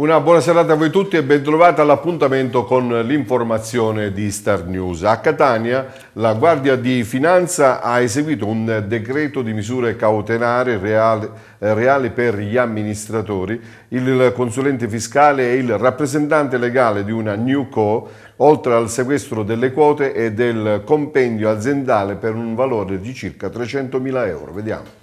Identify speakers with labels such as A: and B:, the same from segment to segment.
A: Una buona serata a voi tutti e bentrovati all'appuntamento con l'informazione di Star News. A Catania la Guardia di Finanza ha eseguito un decreto di misure cautelari reali, reali per gli amministratori, il consulente fiscale e il rappresentante legale di una New Co, oltre al sequestro delle quote e del compendio aziendale per un valore di circa 300.000 euro. Vediamo.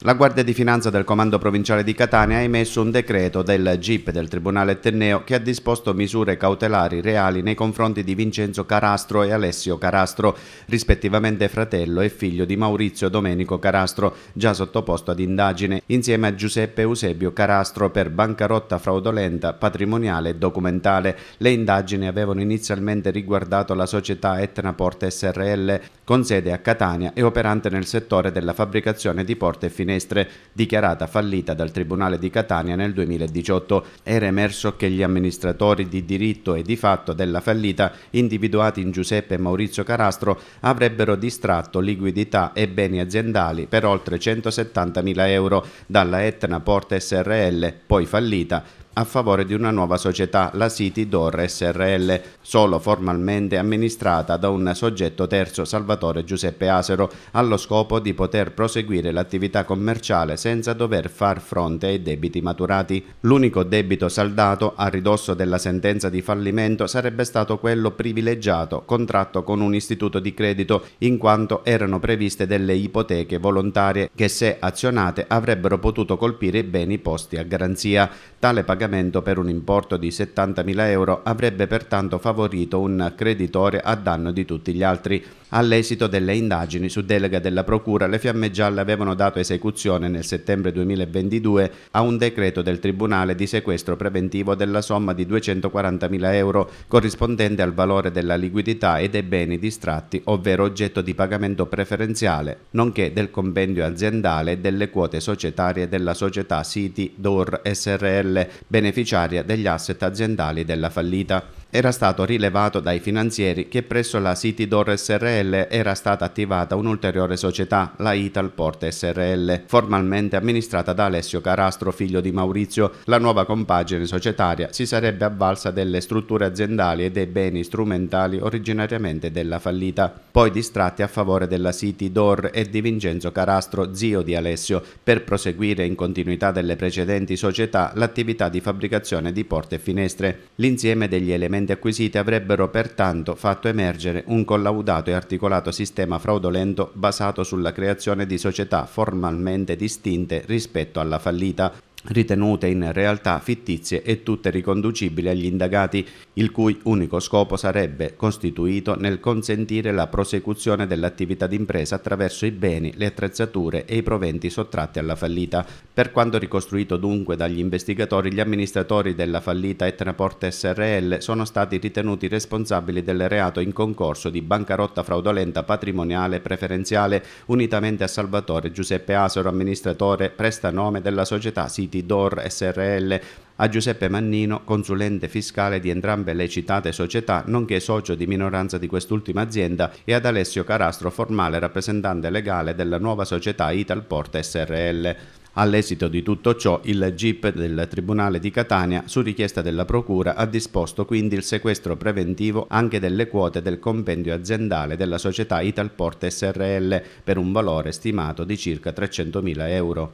B: La Guardia di Finanza del Comando Provinciale di Catania ha emesso un decreto del GIP del Tribunale Tenneo che ha disposto misure cautelari reali nei confronti di Vincenzo Carastro e Alessio Carastro, rispettivamente fratello e figlio di Maurizio Domenico Carastro, già sottoposto ad indagine, insieme a Giuseppe Eusebio Carastro per bancarotta fraudolenta, patrimoniale e documentale. Le indagini avevano inizialmente riguardato la società Etna Porte SRL, con sede a Catania e operante nel settore della fabbricazione di porte finanziarie finestre, dichiarata fallita dal Tribunale di Catania nel 2018. Era emerso che gli amministratori di diritto e di fatto della fallita, individuati in Giuseppe e Maurizio Carastro, avrebbero distratto liquidità e beni aziendali per oltre 170.000 euro dalla Etna Porta SRL, poi fallita, a favore di una nuova società, la City Dor SRL, solo formalmente amministrata da un soggetto terzo Salvatore Giuseppe Asero, allo scopo di poter proseguire l'attività commerciale senza dover far fronte ai debiti maturati. L'unico debito saldato a ridosso della sentenza di fallimento sarebbe stato quello privilegiato, contratto con un istituto di credito, in quanto erano previste delle ipoteche volontarie che se azionate avrebbero potuto colpire i beni posti a garanzia. Tale pagamento pagamento per un importo di 70.000 euro avrebbe pertanto favorito un creditore a danno di tutti gli altri. All'esito delle indagini, su delega della Procura, le Fiamme Gialle avevano dato esecuzione nel settembre 2022 a un decreto del Tribunale di sequestro preventivo della somma di 240.000 euro corrispondente al valore della liquidità e dei beni distratti, ovvero oggetto di pagamento preferenziale, nonché del compendio aziendale e delle quote societarie della società City DOR SRL, beneficiaria degli asset aziendali della fallita era stato rilevato dai finanzieri che presso la City Door SRL era stata attivata un'ulteriore società, la Ital Port SRL, formalmente amministrata da Alessio Carastro, figlio di Maurizio. La nuova compagine societaria si sarebbe avvalsa delle strutture aziendali e dei beni strumentali originariamente della fallita, poi distratti a favore della City Door e di Vincenzo Carastro, zio di Alessio, per proseguire in continuità delle precedenti società l'attività di fabbricazione di porte e finestre. L'insieme degli elementi precedenti acquisite avrebbero pertanto fatto emergere un collaudato e articolato sistema fraudolento basato sulla creazione di società formalmente distinte rispetto alla fallita, ritenute in realtà fittizie e tutte riconducibili agli indagati, il cui unico scopo sarebbe costituito nel consentire la prosecuzione dell'attività d'impresa attraverso i beni, le attrezzature e i proventi sottratti alla fallita. Per quanto ricostruito dunque dagli investigatori, gli amministratori della fallita Etnaport SRL sono stati ritenuti responsabili del reato in concorso di bancarotta fraudolenta patrimoniale preferenziale, unitamente a Salvatore Giuseppe Asero, amministratore prestanome della società Sivile siti DOR SRL a Giuseppe Mannino, consulente fiscale di entrambe le citate società, nonché socio di minoranza di quest'ultima azienda, e ad Alessio Carastro, formale rappresentante legale della nuova società Italport SRL. All'esito di tutto ciò, il GIP del Tribunale di Catania, su richiesta della Procura, ha disposto quindi il sequestro preventivo anche delle quote del compendio aziendale della società Italport SRL per un valore stimato di circa 300.000 euro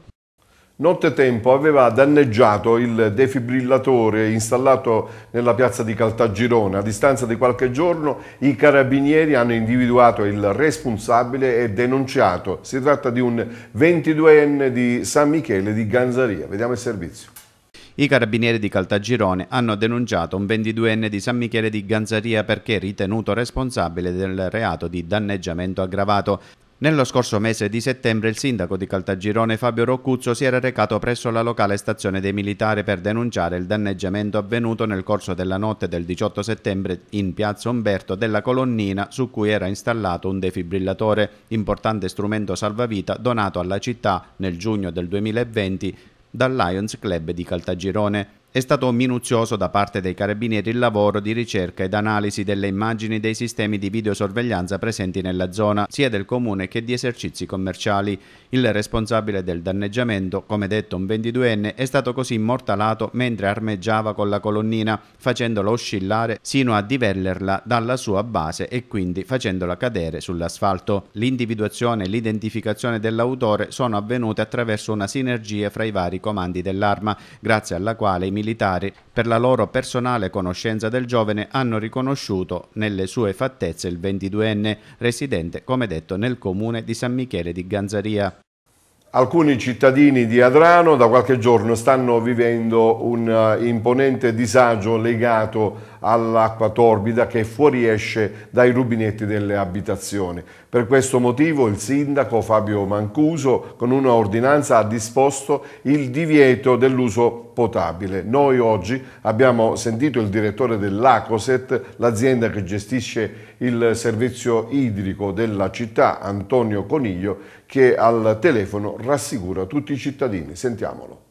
A: nottetempo aveva danneggiato il defibrillatore installato nella piazza di Caltagirone. A distanza di qualche giorno i carabinieri hanno individuato il responsabile e denunciato. Si tratta di un 22enne di San Michele di Ganzaria. Vediamo il servizio.
B: I carabinieri di Caltagirone hanno denunciato un 22enne di San Michele di Ganzaria perché ritenuto responsabile del reato di danneggiamento aggravato nello scorso mese di settembre il sindaco di Caltagirone Fabio Roccuzzo si era recato presso la locale stazione dei militari per denunciare il danneggiamento avvenuto nel corso della notte del 18 settembre in piazza Umberto della colonnina su cui era installato un defibrillatore, importante strumento salvavita donato alla città nel giugno del 2020 dal Lions Club di Caltagirone. È stato minuzioso da parte dei carabinieri il lavoro di ricerca ed analisi delle immagini dei sistemi di videosorveglianza presenti nella zona, sia del comune che di esercizi commerciali. Il responsabile del danneggiamento, come detto un 22enne, è stato così immortalato mentre armeggiava con la colonnina, facendola oscillare sino a divellerla dalla sua base e quindi facendola cadere sull'asfalto. L'individuazione e l'identificazione dell'autore sono avvenute attraverso una sinergia fra i vari comandi dell'arma, grazie alla quale i militari, per la loro personale conoscenza del giovane, hanno riconosciuto nelle sue fattezze il 22enne, residente, come detto, nel comune
A: di San Michele di Ganzaria. Alcuni cittadini di Adrano da qualche giorno stanno vivendo un eh, imponente disagio legato all'acqua torbida che fuoriesce dai rubinetti delle abitazioni. Per questo motivo il sindaco Fabio Mancuso con una ordinanza ha disposto il divieto dell'uso potabile. Noi oggi abbiamo sentito il direttore dell'Acoset, l'azienda che gestisce il servizio idrico della città, Antonio Coniglio, che al telefono rassicura tutti i cittadini. Sentiamolo.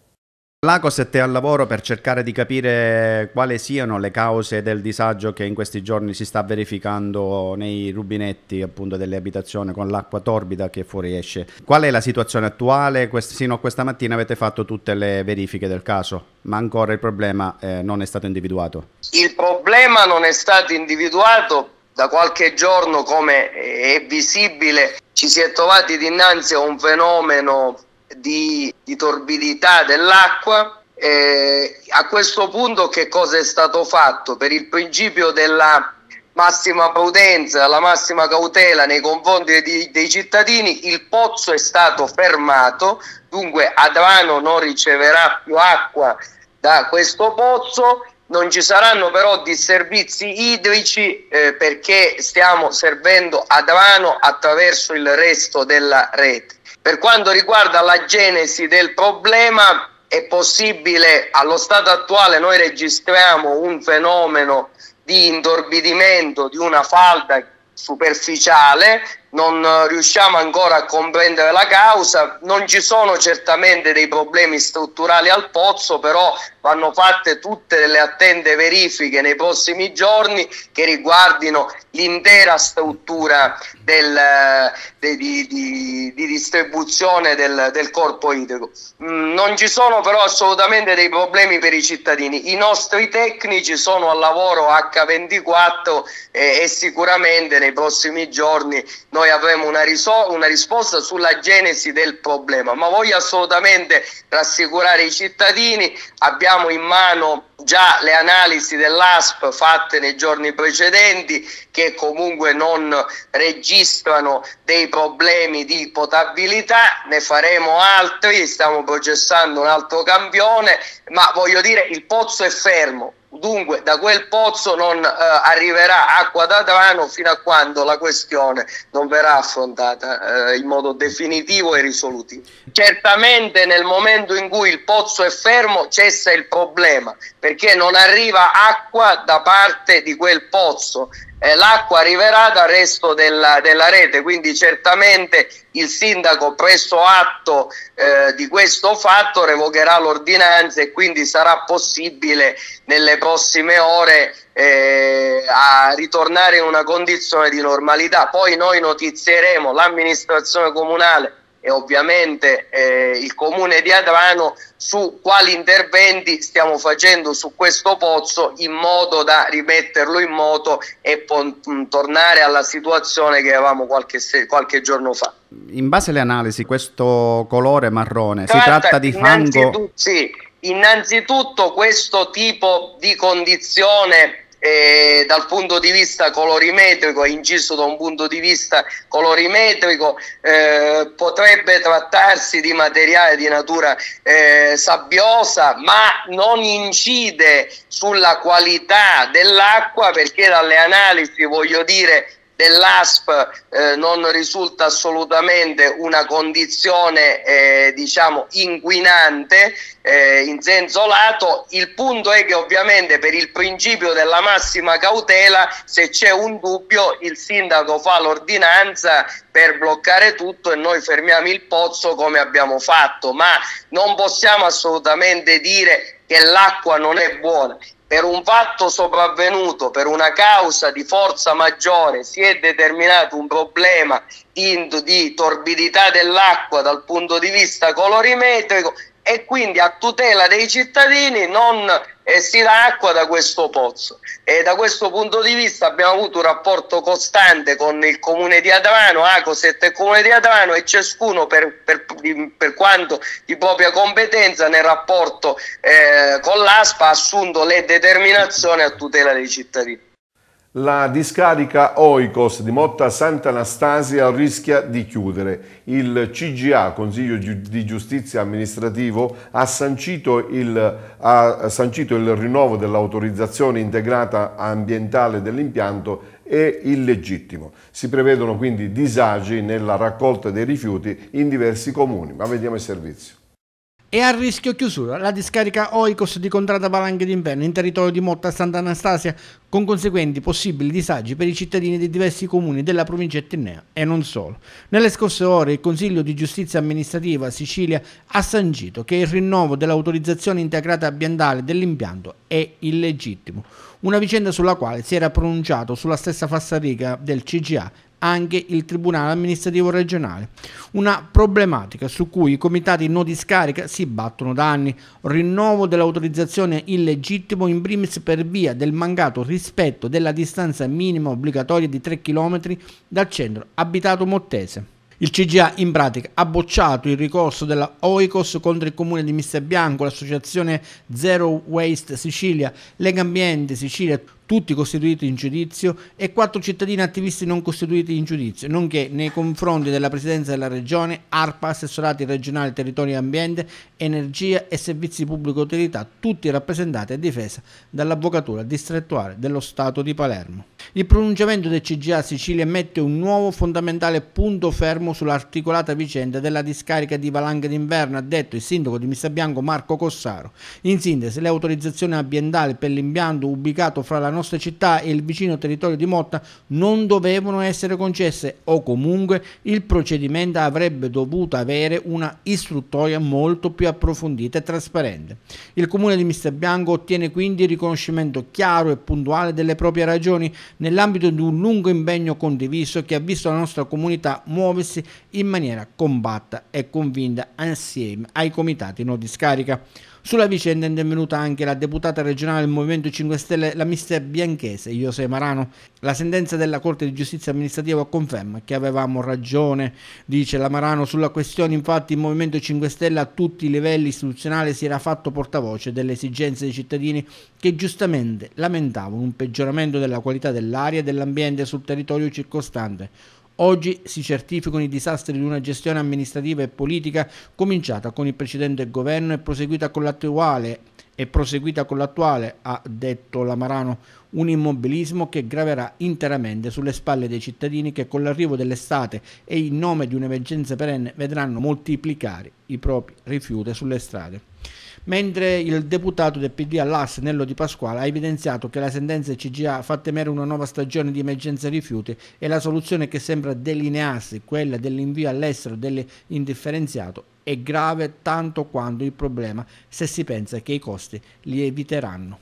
B: Lagos è al lavoro per cercare di capire quali siano le cause del disagio che in questi giorni si sta verificando nei rubinetti appunto, delle abitazioni con l'acqua torbida che fuoriesce. Qual è la situazione attuale? Quest- sino a questa mattina avete fatto tutte le verifiche del caso, ma ancora il problema eh, non è stato individuato.
C: Il problema non è stato individuato da qualche giorno come è visibile ci si è trovati dinanzi a un fenomeno di, di torbidità dell'acqua. Eh, a questo punto che cosa è stato fatto? Per il principio della massima prudenza, la massima cautela nei confronti dei, dei cittadini, il pozzo è stato fermato, dunque Adrano non riceverà più acqua da questo pozzo, non ci saranno però disservizi idrici eh, perché stiamo servendo Adrano attraverso il resto della rete. Per quanto riguarda la genesi del problema, è possibile, allo stato attuale noi registriamo un fenomeno di intorbidimento di una falda superficiale non eh, riusciamo ancora a comprendere la causa, non ci sono certamente dei problemi strutturali al pozzo, però vanno fatte tutte le attente verifiche nei prossimi giorni che riguardino l'intera struttura del, eh, de, di, di, di, distribuzione del, del corpo idrico. Mm, non ci sono però assolutamente dei problemi per i cittadini, i nostri tecnici sono al lavoro H24 eh, e sicuramente nei prossimi giorni non noi avremo una, riso- una risposta sulla genesi del problema, ma voglio assolutamente rassicurare i cittadini, abbiamo in mano già le analisi dell'ASP fatte nei giorni precedenti che comunque non registrano dei problemi di potabilità, ne faremo altri, stiamo processando un altro campione, ma voglio dire il pozzo è fermo, Dunque da quel pozzo non eh, arriverà acqua da Trano fino a quando la questione non verrà affrontata eh, in modo definitivo e risolutivo. Certamente nel momento in cui il pozzo è fermo cessa il problema perché non arriva acqua da parte di quel pozzo eh, l'acqua arriverà dal resto della, della, rete, quindi certamente il sindaco preso atto eh, di questo fatto revocherà l'ordinanza e quindi sarà possibile nelle prossime ore eh, a ritornare in una condizione di normalità. Poi noi notizieremo l'amministrazione comunale e ovviamente eh, il comune di Adrano su quali interventi stiamo facendo su questo pozzo in modo da rimetterlo in moto e po- mm, tornare alla situazione che avevamo qualche, se- qualche, giorno fa.
B: In base alle analisi, questo colore marrone tratta si tratta di fango?
C: Sì, innanzitutto questo tipo di condizione eh, dal punto di vista colorimetrico, è inciso da un punto di vista colorimetrico, eh, potrebbe trattarsi di materiale di natura eh, sabbiosa, ma non incide sulla qualità dell'acqua perché dalle analisi, voglio dire, dell'ASP eh, non risulta assolutamente una condizione eh, diciamo inquinante eh, in senso lato. Il punto è che ovviamente per il principio della massima cautela se c'è un dubbio il sindaco fa l'ordinanza per bloccare tutto e noi fermiamo il pozzo come abbiamo fatto, ma non possiamo assolutamente dire che l'acqua non è buona per un fatto sopravvenuto, per una causa di forza maggiore, si è determinato un problema di, torbidità dell'acqua dal punto di vista colorimetrico e quindi a tutela dei cittadini non eh, si dà acqua da questo pozzo. E da questo punto di vista abbiamo avuto un rapporto costante con il comune di Adavano, Acoset e il comune di Adrano e ciascuno per, per, per quanto di propria competenza nel rapporto eh, con l'ASPA ha assunto le determinazioni a tutela dei cittadini.
A: La discarica Oikos di Motta Sant'Anastasia rischia di chiudere. Il CGA, Consiglio di Giustizia Amministrativo, ha sancito il, ha sancito il rinnovo dell'autorizzazione integrata ambientale dell'impianto e illegittimo. Si prevedono quindi disagi nella raccolta dei rifiuti in diversi comuni, ma vediamo il servizio.
D: E a rischio chiusura la discarica Oikos di Contrada Valanghe d'Inverno in territorio di Motta Sant'Anastasia con conseguenti possibili disagi per i cittadini di diversi comuni della provincia etnea e non solo. Nelle scorse ore il Consiglio di Giustizia Amministrativa Sicilia ha sancito che il rinnovo dell'autorizzazione integrata ambientale dell'impianto è illegittimo, una vicenda sulla quale si era pronunciato sulla stessa falsariga del CGA anche il Tribunale amministrativo regionale. Una problematica su cui i comitati no discarica si battono da anni. Rinnovo dell'autorizzazione illegittimo in primis per via del mancato rispetto della distanza minima obbligatoria di 3 km dal centro abitato mottese. Il CGA in pratica ha bocciato il ricorso della OICOS contro il comune di Mister Bianco, l'associazione Zero Waste Sicilia, Legambiente Sicilia, tutti costituiti in giudizio e quattro cittadini attivisti non costituiti in giudizio, nonché nei confronti della Presidenza della Regione, ARPA, Assessorati Regionali Territorio e Ambiente, Energia e Servizi Pubblico Utilità, tutti rappresentati e difesa dall'Avvocatura distrettuale dello Stato di Palermo. Il pronunciamento del CGA Sicilia mette un nuovo fondamentale punto fermo sull'articolata vicenda della discarica di Valanga d'inverno, ha detto il sindaco di Missabianco Marco Cossaro. In sintesi, le autorizzazioni ambientali per l'impianto ubicato fra la nostra nostra città e il vicino territorio di Motta non dovevano essere concesse o comunque il procedimento avrebbe dovuto avere una istruttoria molto più approfondita e trasparente. Il comune di Mister Bianco ottiene quindi il riconoscimento chiaro e puntuale delle proprie ragioni nell'ambito di un lungo impegno condiviso che ha visto la nostra comunità muoversi in maniera combatta e convinta assieme ai comitati no discarica. Sulla vicenda è intervenuta anche la deputata regionale del Movimento 5 Stelle, la mister bianchese José Marano. La sentenza della Corte di Giustizia amministrativa conferma che avevamo ragione, dice la Marano. Sulla questione infatti il Movimento 5 Stelle a tutti i livelli istituzionali si era fatto portavoce delle esigenze dei cittadini che giustamente lamentavano un peggioramento della qualità dell'aria e dell'ambiente sul territorio circostante Oggi si certificano i disastri di una gestione amministrativa e politica cominciata con il precedente governo e proseguita con l'attuale e proseguita con l'attuale, ha detto Lamarano, un immobilismo che graverà interamente sulle spalle dei cittadini che con l'arrivo dell'estate e in nome di un'emergenza perenne vedranno moltiplicare i propri rifiuti sulle strade mentre il deputato del PD all'AS Nello Di Pasquale ha evidenziato che la sentenza CGA fa temere una nuova stagione di emergenza rifiuti e la soluzione che sembra delinearsi, quella dell'invio all'estero dell'indifferenziato, è grave tanto quanto il problema se si pensa che i costi li eviteranno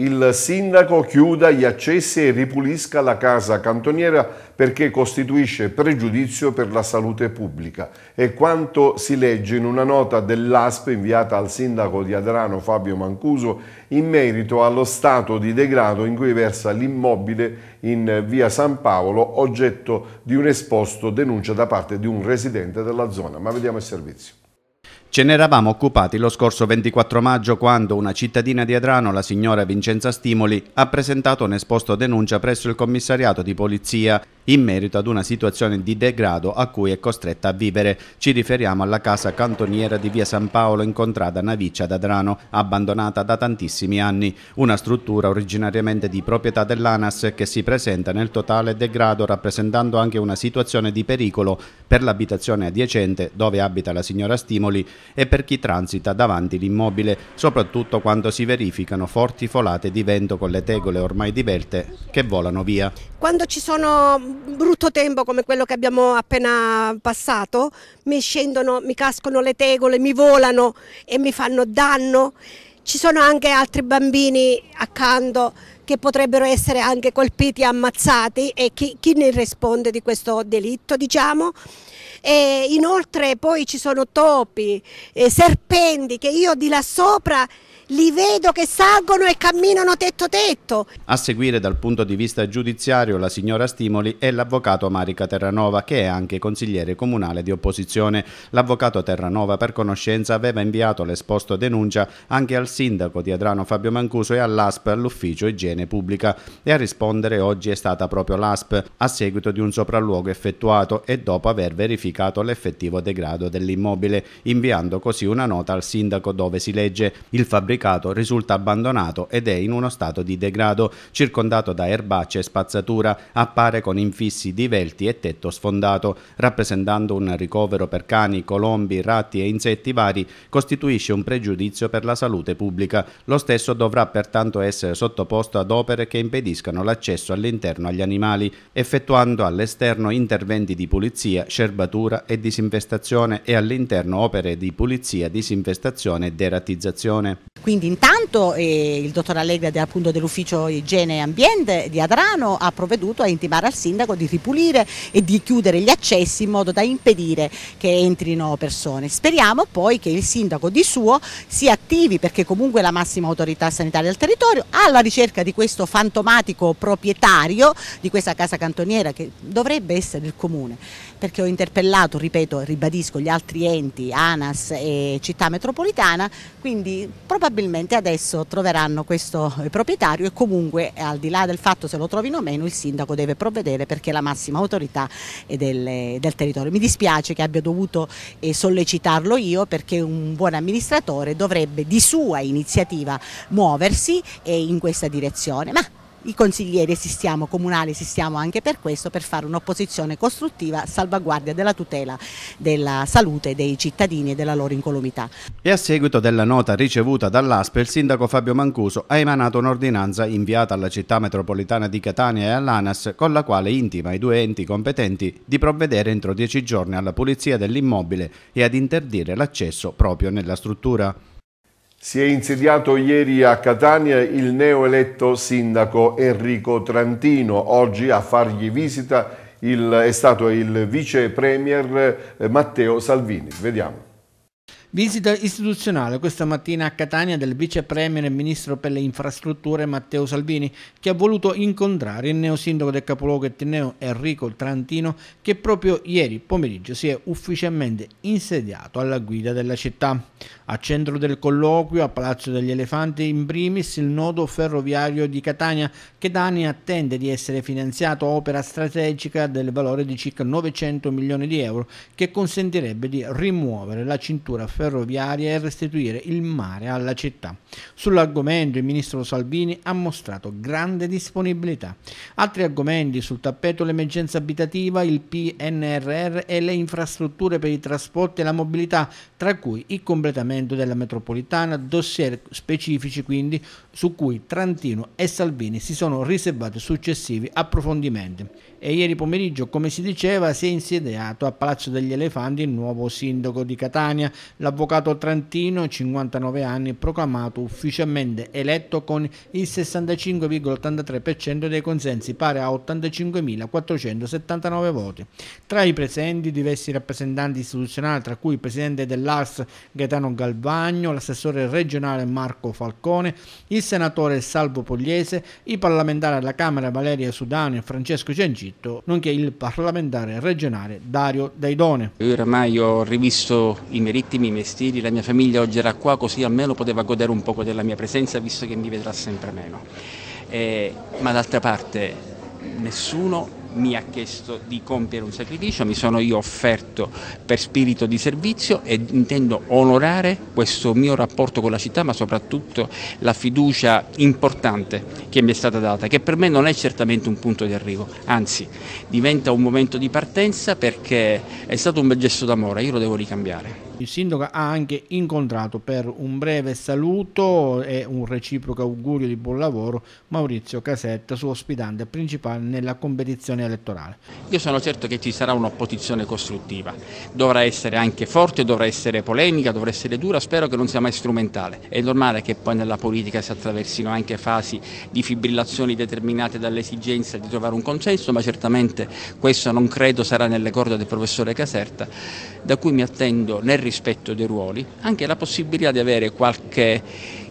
A: il sindaco chiuda gli accessi e ripulisca la casa cantoniera perché costituisce pregiudizio per la salute pubblica. È quanto si legge in una nota dell'ASP inviata al sindaco di Adrano Fabio Mancuso in merito allo stato di degrado in cui versa l'immobile in via San Paolo, oggetto di un esposto denuncia da parte di un residente della zona. Ma vediamo il servizio.
B: Ce ne eravamo occupati lo scorso 24 maggio quando una cittadina di Adrano, la signora Vincenza Stimoli, ha presentato un esposto denuncia presso il commissariato di polizia in merito ad una situazione di degrado a cui è costretta a vivere. Ci riferiamo alla casa cantoniera di via San Paolo incontrata a Naviccia ad Adrano, abbandonata da tantissimi anni. Una struttura originariamente di proprietà dell'ANAS che si presenta nel totale degrado rappresentando anche una situazione di pericolo per l'abitazione adiacente dove abita la signora Stimoli e per chi transita davanti l'immobile, soprattutto quando si verificano forti folate di vento con le tegole ormai divelte che volano via.
E: Quando ci sono brutto tempo come quello che abbiamo appena passato, mi scendono, mi cascono le tegole, mi volano e mi fanno danno. Ci sono anche altri bambini accanto che potrebbero essere anche colpiti, ammazzati e chi, chi ne risponde di questo delitto, diciamo. E inoltre poi ci sono topi, serpenti che io di là sopra li vedo che salgono e camminano tetto tetto.
B: A seguire dal punto di vista giudiziario la signora Stimoli è l'avvocato Marica Terranova che è anche consigliere comunale di opposizione. L'avvocato Terranova per conoscenza aveva inviato l'esposto denuncia anche al sindaco di Adrano Fabio Mancuso e all'ASP all'ufficio igiene pubblica e a rispondere oggi è stata proprio l'ASP a seguito di un sopralluogo effettuato e dopo aver verificato l'effettivo degrado dell'immobile inviando così una nota al sindaco dove si legge il fabbricato fabbricato risulta abbandonato ed è in uno stato di degrado, circondato da erbacce e spazzatura, appare con infissi divelti e tetto sfondato, rappresentando un ricovero per cani, colombi, ratti e insetti vari, costituisce un pregiudizio per la salute pubblica. Lo stesso dovrà pertanto essere sottoposto ad opere che impediscano l'accesso all'interno agli animali, effettuando all'esterno interventi di pulizia, scerbatura e disinfestazione e all'interno opere di pulizia, disinfestazione e deratizzazione.
E: Quindi intanto eh, il dottor Allegri dell'ufficio igiene e ambiente di Adrano ha provveduto a intimare al sindaco di ripulire e di chiudere gli accessi in modo da impedire che entrino persone. Speriamo poi che il sindaco di suo si attivi perché comunque è la massima autorità sanitaria del territorio alla ricerca di questo fantomatico proprietario di questa casa cantoniera che dovrebbe essere il comune perché ho interpellato, ripeto, e ribadisco, gli altri enti, ANAS e Città Metropolitana, quindi probabilmente adesso troveranno questo eh, proprietario e comunque al di là del fatto se lo trovino o meno il sindaco deve provvedere perché è la massima autorità del, del territorio. Mi dispiace che abbia dovuto eh, sollecitarlo io perché un buon amministratore dovrebbe di sua iniziativa muoversi eh, in questa direzione, ma i consiglieri esistiamo, comunali esistiamo anche per questo, per fare un'opposizione costruttiva salvaguardia della tutela della salute dei cittadini e della loro incolumità.
B: E a seguito della nota ricevuta dall'ASPE, il sindaco Fabio Mancuso ha emanato un'ordinanza inviata alla città metropolitana di Catania e all'ANAS con la quale intima i due enti competenti di provvedere entro dieci giorni alla pulizia dell'immobile e ad interdire l'accesso proprio nella struttura.
A: Si è insediato ieri a Catania il neoeletto sindaco Enrico Trantino. Oggi a fargli visita il, è stato il vice premier eh, Matteo Salvini. Vediamo.
D: Visita istituzionale questa mattina a Catania del vice premier e ministro per le infrastrutture Matteo Salvini, che ha voluto incontrare il neosindaco del capoluogo etneo Enrico Trantino, che proprio ieri pomeriggio si è ufficialmente insediato alla guida della città. A centro del colloquio, a Palazzo degli Elefanti, in primis il nodo ferroviario di Catania, che da anni attende di essere finanziato opera strategica del valore di circa 900 milioni di euro, che consentirebbe di rimuovere la cintura ferroviaria ferroviarie e restituire il mare alla città. Sull'argomento il ministro Salvini ha mostrato grande disponibilità. Altri argomenti sul tappeto l'emergenza abitativa, il PNRR e le infrastrutture per i trasporti e la mobilità, tra cui il completamento della metropolitana, dossier specifici quindi su cui Trantino e Salvini si sono riservati successivi approfondimenti. E ieri pomeriggio, come si diceva, si è insediato a Palazzo degli Elefanti il nuovo sindaco di Catania, la l'avvocato Trantino, 59 anni, proclamato ufficialmente eletto con il 65,83% dei consensi, pari a 85.479 voti. Tra i presenti diversi rappresentanti istituzionali, tra cui il presidente dell'ARS Gaetano Galvagno, l'assessore regionale Marco Falcone, il senatore Salvo Pogliese, i parlamentari alla Camera Valeria Sudano e Francesco Ciancitto, nonché il parlamentare regionale Dario Daidone.
F: Io oramai ho rivisto i miei vestiti, la mia famiglia oggi era qua così almeno poteva godere un poco della mia presenza visto che mi vedrà sempre meno. Eh, ma d'altra parte nessuno mi ha chiesto di compiere un sacrificio, mi sono io offerto per spirito di servizio e intendo onorare questo mio rapporto con la città, ma soprattutto la fiducia importante che mi è stata data, che per me non è certamente un punto di arrivo, anzi diventa un momento di partenza perché è stato un bel gesto d'amore, io lo devo ricambiare.
D: Il sindaco ha anche incontrato per un breve saluto e un reciproco augurio di buon lavoro Maurizio Casetta, suo ospitante principale nella competizione elettorale.
F: Io sono certo che ci sarà un'opposizione costruttiva, dovrà essere anche forte, dovrà essere polemica, dovrà essere dura, spero che non sia mai strumentale. È normale che poi nella politica si attraversino anche fasi di fibrillazioni determinate dall'esigenza di trovare un consenso, ma certamente questo non credo sarà nelle corde del professore Caserta, da cui mi attendo nel rispetto dei ruoli, anche la possibilità di avere qualche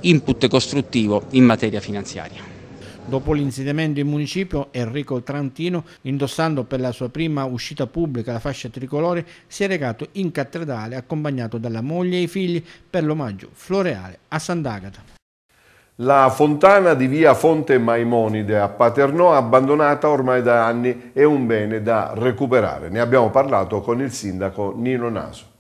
F: input costruttivo in materia finanziaria.
D: Dopo l'insediamento in municipio, Enrico Trantino, indossando per la sua prima uscita pubblica la fascia tricolore, si è recato in cattedrale accompagnato dalla moglie e i figli per l'omaggio floreale a Sant'Agata.
A: La fontana di via Fonte Maimonide a Paternò, abbandonata ormai da anni, è un bene da recuperare. Ne abbiamo parlato con il sindaco Nino Naso.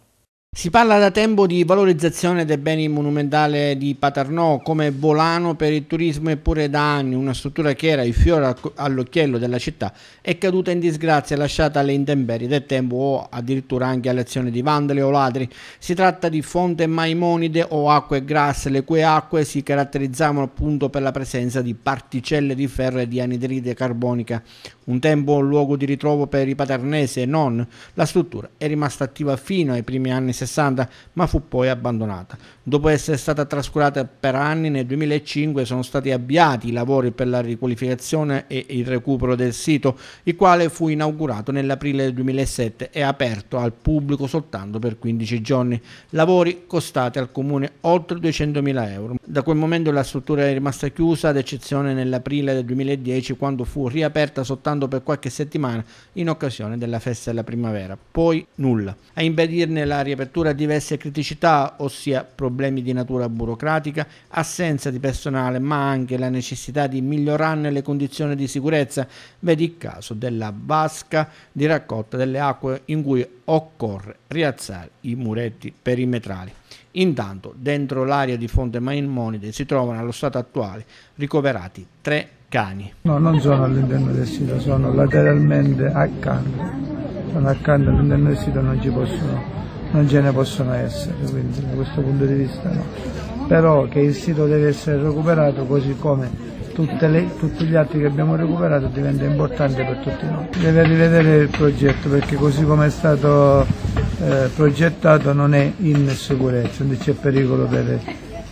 D: Si parla da tempo di valorizzazione dei beni monumentali di Paternò come volano per il turismo eppure da anni una struttura che era il fiore all'occhiello della città è caduta in disgrazia lasciata alle intemperie del tempo o addirittura anche alle azioni di vandali o ladri. Si tratta di fonte maimonide o acque grasse le cui acque si caratterizzavano appunto per la presenza di particelle di ferro e di anidride carbonica un tempo un luogo di ritrovo per i paternesi e non, la struttura è rimasta attiva fino ai primi anni 60 ma fu poi abbandonata. Dopo essere stata trascurata per anni nel 2005 sono stati avviati i lavori per la riqualificazione e il recupero del sito, il quale fu inaugurato nell'aprile del 2007 e aperto al pubblico soltanto per 15 giorni. Lavori costati al comune oltre 200.000 euro. Da quel momento la struttura è rimasta chiusa ad eccezione nell'aprile del 2010 quando fu riaperta soltanto soltanto per qualche settimana in occasione della festa della primavera, poi nulla. A impedirne la riapertura diverse criticità, ossia problemi di natura burocratica, assenza di personale, ma anche la necessità di migliorarne le condizioni di sicurezza, vedi il caso della vasca di raccolta delle acque in cui occorre rialzare i muretti perimetrali. Intanto, dentro l'area di Fonte Maimonide si trovano allo stato attuale ricoverati tre cani. No, non sono all'interno
G: del sito, sono lateralmente accanto. Sono accanto all'interno del sito, non, possono, non ce ne possono essere, quindi da questo punto di vista no. Però che il sito deve essere recuperato così come le, tutti gli altri che abbiamo recuperato diventa importante per tutti noi. Deve rivedere il progetto perché così come è stato eh, progettato non è in sicurezza, quindi c'è pericolo per,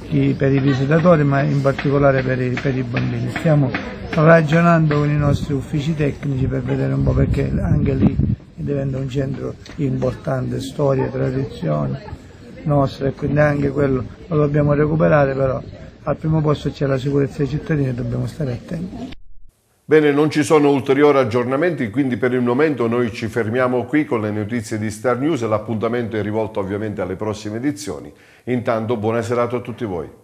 G: chi, per i visitatori ma in particolare per i, per i, bambini. Stiamo ragionando con i nostri uffici tecnici per vedere un po' perché anche lì diventa un centro importante, storia, tradizione nostra e quindi anche quello lo dobbiamo recuperare però al primo posto c'è la sicurezza dei cittadini e dobbiamo stare attenti.
A: Bene, non ci sono ulteriori aggiornamenti, quindi per il momento noi ci fermiamo qui con le notizie di Star News. L'appuntamento è rivolto ovviamente alle prossime edizioni. Intanto buona serata a tutti voi.